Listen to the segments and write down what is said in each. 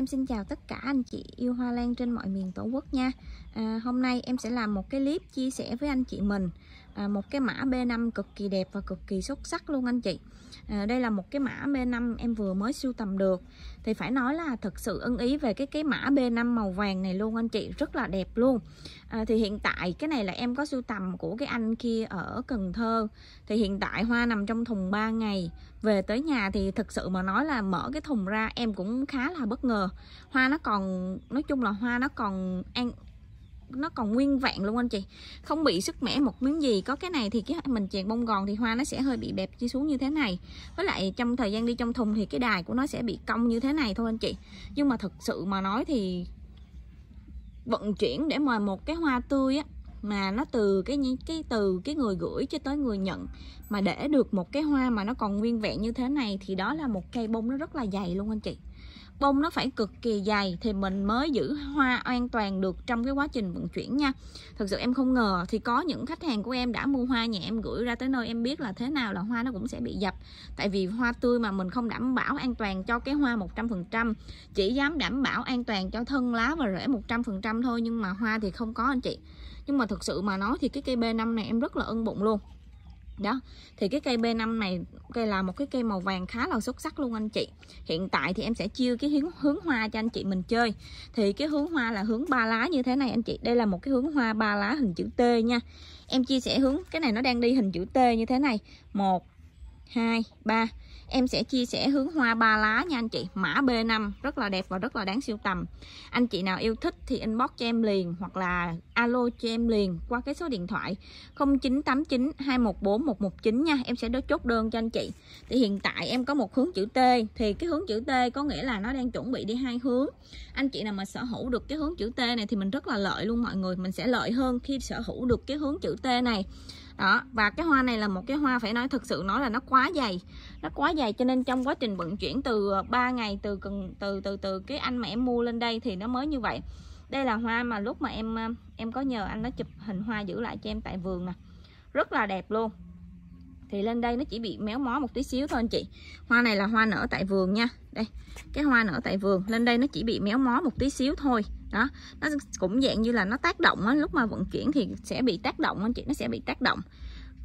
Em xin chào tất cả anh chị yêu hoa lan trên mọi miền tổ quốc nha à, Hôm nay em sẽ làm một cái clip chia sẻ với anh chị mình À, một cái mã B5 cực kỳ đẹp và cực kỳ xuất sắc luôn anh chị à, đây là một cái mã B5 em vừa mới sưu tầm được thì phải nói là thật sự ưng ý về cái cái mã B5 màu vàng này luôn anh chị rất là đẹp luôn à, thì hiện tại cái này là em có sưu tầm của cái anh kia ở Cần Thơ thì hiện tại hoa nằm trong thùng 3 ngày về tới nhà thì thật sự mà nói là mở cái thùng ra em cũng khá là bất ngờ hoa nó còn nói chung là hoa nó còn an nó còn nguyên vẹn luôn anh chị không bị sức mẻ một miếng gì có cái này thì cái mình chèn bông gòn thì hoa nó sẽ hơi bị bẹp đi xuống như thế này với lại trong thời gian đi trong thùng thì cái đài của nó sẽ bị cong như thế này thôi anh chị nhưng mà thật sự mà nói thì vận chuyển để mà một cái hoa tươi á mà nó từ cái những cái từ cái người gửi cho tới người nhận mà để được một cái hoa mà nó còn nguyên vẹn như thế này thì đó là một cây bông nó rất là dày luôn anh chị bông nó phải cực kỳ dày thì mình mới giữ hoa an toàn được trong cái quá trình vận chuyển nha thực sự em không ngờ thì có những khách hàng của em đã mua hoa nhà em gửi ra tới nơi em biết là thế nào là hoa nó cũng sẽ bị dập tại vì hoa tươi mà mình không đảm bảo an toàn cho cái hoa 100% chỉ dám đảm bảo an toàn cho thân lá và rễ 100% thôi nhưng mà hoa thì không có anh chị nhưng mà thực sự mà nói thì cái cây B5 này em rất là ưng bụng luôn đó thì cái cây B5 này cây là một cái cây màu vàng khá là xuất sắc luôn anh chị hiện tại thì em sẽ chia cái hướng, hướng hoa cho anh chị mình chơi thì cái hướng hoa là hướng ba lá như thế này anh chị đây là một cái hướng hoa ba lá hình chữ T nha em chia sẻ hướng cái này nó đang đi hình chữ T như thế này một 2, 3 Em sẽ chia sẻ hướng hoa ba lá nha anh chị Mã B5 rất là đẹp và rất là đáng siêu tầm Anh chị nào yêu thích thì inbox cho em liền Hoặc là alo cho em liền qua cái số điện thoại 0989 214 119 nha Em sẽ đó chốt đơn cho anh chị Thì hiện tại em có một hướng chữ T Thì cái hướng chữ T có nghĩa là nó đang chuẩn bị đi hai hướng Anh chị nào mà sở hữu được cái hướng chữ T này Thì mình rất là lợi luôn mọi người Mình sẽ lợi hơn khi sở hữu được cái hướng chữ T này đó và cái hoa này là một cái hoa phải nói thực sự nói là nó quá dày nó quá dày cho nên trong quá trình vận chuyển từ 3 ờ, ngày từ từ từ từ, từ cái anh mà em mua lên đây thì nó mới như vậy đây là hoa mà lúc mà em ờ, em có nhờ anh nó chụp hình hoa giữ lại cho em tại vườn nè rất là đẹp luôn thì lên đây nó chỉ bị méo mó một tí xíu thôi anh chị hoa này là hoa nở tại vườn nha đây cái hoa nở tại vườn lên đây nó chỉ bị méo mó một tí xíu thôi đó nó cũng dạng như là nó tác động á, lúc mà vận chuyển thì sẽ bị tác động anh chị nó sẽ bị tác động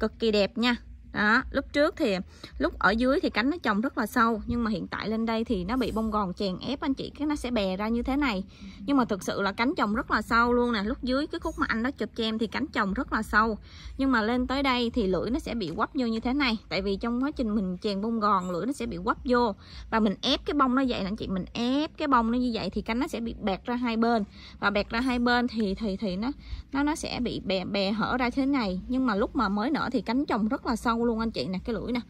cực kỳ đẹp nha đó lúc trước thì lúc ở dưới thì cánh nó trồng rất là sâu nhưng mà hiện tại lên đây thì nó bị bông gòn chèn ép anh chị cái nó sẽ bè ra như thế này nhưng mà thực sự là cánh trồng rất là sâu luôn nè lúc dưới cái khúc mà anh đó chụp cho em thì cánh trồng rất là sâu nhưng mà lên tới đây thì lưỡi nó sẽ bị quắp vô như thế này tại vì trong quá trình mình chèn bông gòn lưỡi nó sẽ bị quắp vô và mình ép cái bông nó vậy anh chị mình ép cái bông nó như vậy thì cánh nó sẽ bị bẹt ra hai bên và bẹt ra hai bên thì thì thì nó nó nó sẽ bị bè bè hở ra thế này nhưng mà lúc mà mới nở thì cánh trồng rất là sâu luôn anh chị nè cái lưỡi nè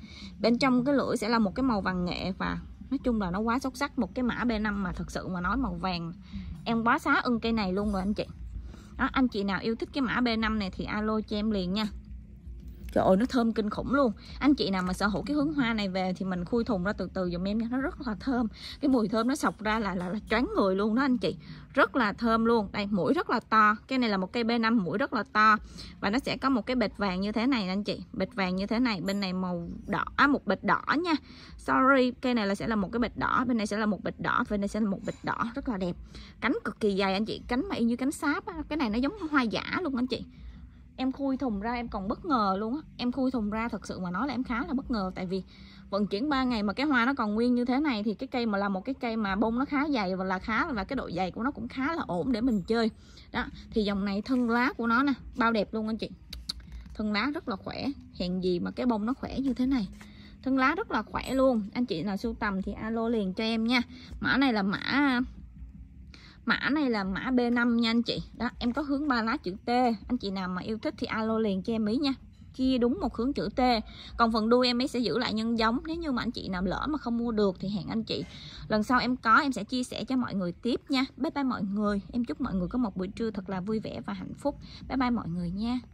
bên trong cái lưỡi sẽ là một cái màu vàng nghệ và nói chung là nó quá xuất sắc một cái mã B5 mà thật sự mà nói màu vàng em quá xá ưng cây này luôn rồi anh chị đó anh chị nào yêu thích cái mã B5 này thì alo cho em liền nha trời ơi nó thơm kinh khủng luôn anh chị nào mà sở hữu cái hướng hoa này về thì mình khui thùng ra từ từ dùm em nha nó rất là thơm cái mùi thơm nó sọc ra là là, là choáng người luôn đó anh chị rất là thơm luôn đây mũi rất là to cái này là một cây b 5 mũi rất là to và nó sẽ có một cái bịch vàng như thế này anh chị bịch vàng như thế này bên này màu đỏ à, một bịch đỏ nha sorry cây này là sẽ là một cái bịch đỏ bên này sẽ là một bịch đỏ bên này sẽ là một bịch đỏ rất là đẹp cánh cực kỳ dài anh chị cánh mà y như cánh sáp cái này nó giống hoa giả luôn anh chị em khui thùng ra em còn bất ngờ luôn á em khui thùng ra thật sự mà nói là em khá là bất ngờ tại vì vận chuyển 3 ngày mà cái hoa nó còn nguyên như thế này thì cái cây mà là một cái cây mà bông nó khá dày và là khá và cái độ dày của nó cũng khá là ổn để mình chơi đó thì dòng này thân lá của nó nè bao đẹp luôn anh chị thân lá rất là khỏe hẹn gì mà cái bông nó khỏe như thế này thân lá rất là khỏe luôn anh chị nào sưu tầm thì alo liền cho em nha mã này là mã mã này là mã B5 nha anh chị đó em có hướng ba lá chữ T anh chị nào mà yêu thích thì alo liền cho em ý nha chia đúng một hướng chữ T còn phần đuôi em ấy sẽ giữ lại nhân giống nếu như mà anh chị nào lỡ mà không mua được thì hẹn anh chị lần sau em có em sẽ chia sẻ cho mọi người tiếp nha bye bye mọi người em chúc mọi người có một buổi trưa thật là vui vẻ và hạnh phúc bye bye mọi người nha